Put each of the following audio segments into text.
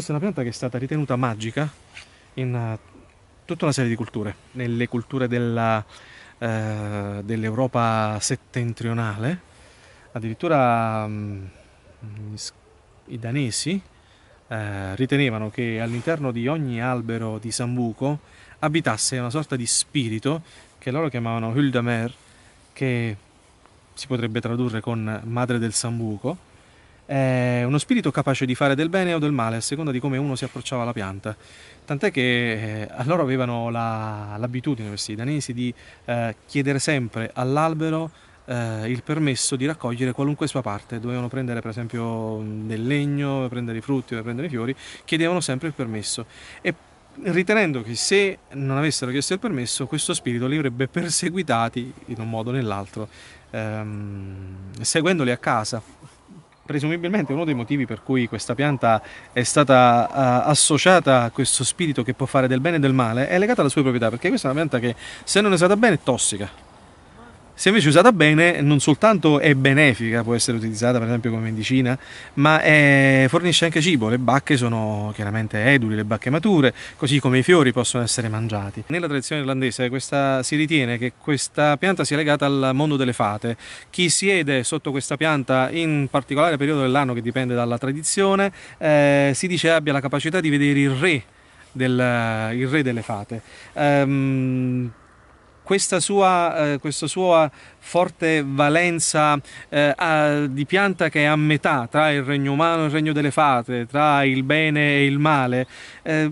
Questa è una pianta che è stata ritenuta magica in eh, tutta una serie di culture, nelle culture eh, dell'Europa settentrionale, addirittura mm, i danesi eh, ritenevano che all'interno di ogni albero di sambuco abitasse una sorta di spirito che loro chiamavano Huldamer, che si potrebbe tradurre con madre del sambuco, è eh, uno spirito capace di fare del bene o del male a seconda di come uno si approcciava alla pianta. Tant'è che eh, loro avevano la, l'abitudine, questi danesi, di eh, chiedere sempre all'albero eh, il permesso di raccogliere qualunque sua parte. Dovevano prendere per esempio del legno, prendere i frutti, prendere i fiori, chiedevano sempre il permesso. E ritenendo che se non avessero chiesto il permesso, questo spirito li avrebbe perseguitati in un modo o nell'altro, ehm, seguendoli a casa presumibilmente uno dei motivi per cui questa pianta è stata uh, associata a questo spirito che può fare del bene e del male è legato alle sue proprietà, perché questa è una pianta che se non è stata bene è tossica. Se invece usata bene, non soltanto è benefica, può essere utilizzata per esempio come medicina, ma è, eh, fornisce anche cibo. Le bacche sono chiaramente eduli, le bacche mature, così come i fiori possono essere mangiati. Nella tradizione irlandese questa, si ritiene che questa pianta sia legata al mondo delle fate. Chi siede sotto questa pianta in particolare periodo dell'anno, che dipende dalla tradizione, eh, si dice abbia la capacità di vedere il re del, il re delle fate. Um, questa sua, eh, questa sua eh, forte valenza eh, a, di pianta che è a metà tra il regno umano e il regno delle fate, tra il bene e il male, eh,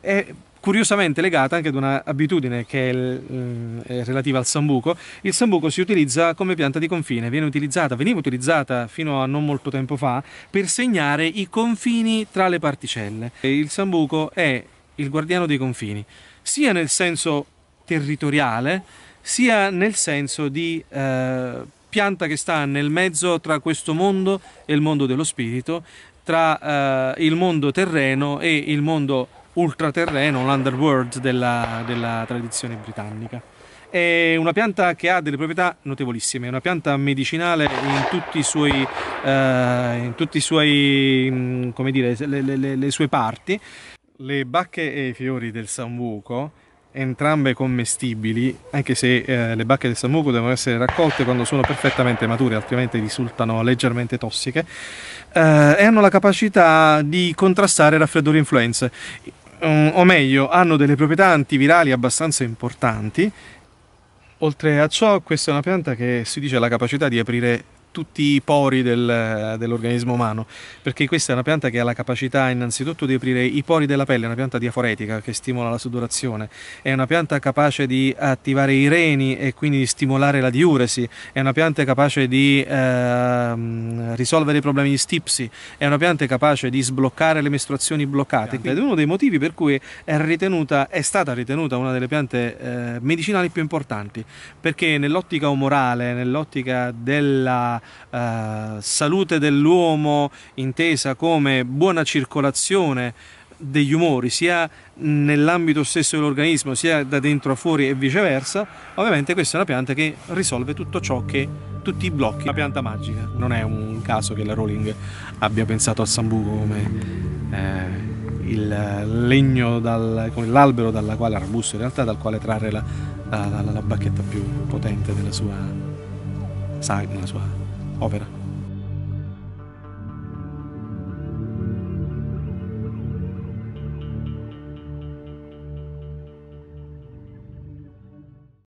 è curiosamente legata anche ad un'abitudine che è, eh, relativa al sambuco. Il sambuco si utilizza come pianta di confine, viene utilizzata, veniva utilizzata fino a non molto tempo fa per segnare i confini tra le particelle. Il sambuco è il guardiano dei confini, sia nel senso territoriale, sia nel senso di eh, pianta che sta nel mezzo tra questo mondo e il mondo dello spirito, tra eh, il mondo terreno e il mondo ultraterreno, l'underworld della, della tradizione britannica. È una pianta che ha delle proprietà notevolissime, è una pianta medicinale in tutti i suoi, eh, in tutti i suoi mm, come dire, le, le, le sue parti. Le bacche e i fiori del sambuco entrambe commestibili, anche se eh, le bacche del samuco devono essere raccolte quando sono perfettamente mature, altrimenti risultano leggermente tossiche, eh, e hanno la capacità di contrastare raffreddori e influenze, um, o meglio, hanno delle proprietà antivirali abbastanza importanti. Oltre a ciò, questa è una pianta che si dice ha la capacità di aprire tutti i pori del, dell'organismo umano, perché questa è una pianta che ha la capacità innanzitutto di aprire i pori della pelle, è una pianta diaforetica che stimola la sudorazione, è una pianta capace di attivare i reni e quindi di stimolare la diuresi, è una pianta capace di eh, risolvere i problemi di stipsi, è una pianta capace di sbloccare le mestruazioni bloccate ed è uno dei motivi per cui è, ritenuta, è stata ritenuta una delle piante eh, medicinali più importanti, perché nell'ottica umorale, nell'ottica della eh, salute dell'uomo intesa come buona circolazione degli umori, sia nell'ambito stesso dell'organismo, sia da dentro a fuori e viceversa, ovviamente questa è una pianta che risolve tutto ciò che tutti i blocchi. La pianta magica. Non è un caso che la Rowling abbia pensato al sambuco come eh, il legno dal, come l'albero dalla quale arbusto in realtà dal quale trarre la, la, la, la bacchetta più potente della sua sagna, la sua Opera.